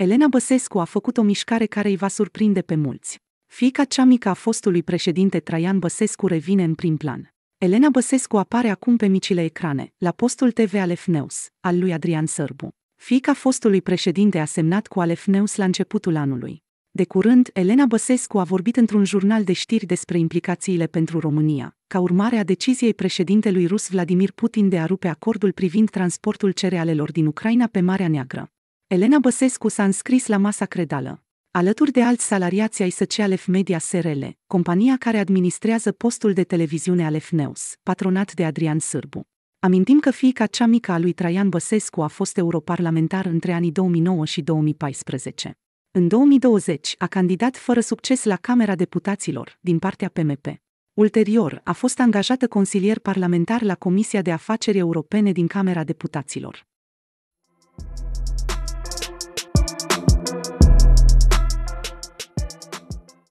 Elena Băsescu a făcut o mișcare care îi va surprinde pe mulți. Fica cea mică a fostului președinte Traian Băsescu revine în prim plan. Elena Băsescu apare acum pe micile ecrane, la postul TV Alef al lui Adrian Sărbu. Fica fostului președinte a semnat cu Alef la începutul anului. De curând, Elena Băsescu a vorbit într-un jurnal de știri despre implicațiile pentru România, ca urmare a deciziei președintelui rus Vladimir Putin de a rupe acordul privind transportul cerealelor din Ucraina pe Marea Neagră. Elena Băsescu s-a înscris la masa credală. Alături de alți salariați ai SC Alef Media SRL, compania care administrează postul de televiziune Alef News, patronat de Adrian Sârbu. Amintim că fiica cea mică a lui Traian Băsescu a fost europarlamentar între anii 2009 și 2014. În 2020 a candidat fără succes la Camera Deputaților, din partea PMP. Ulterior, a fost angajată consilier parlamentar la Comisia de Afaceri Europene din Camera Deputaților.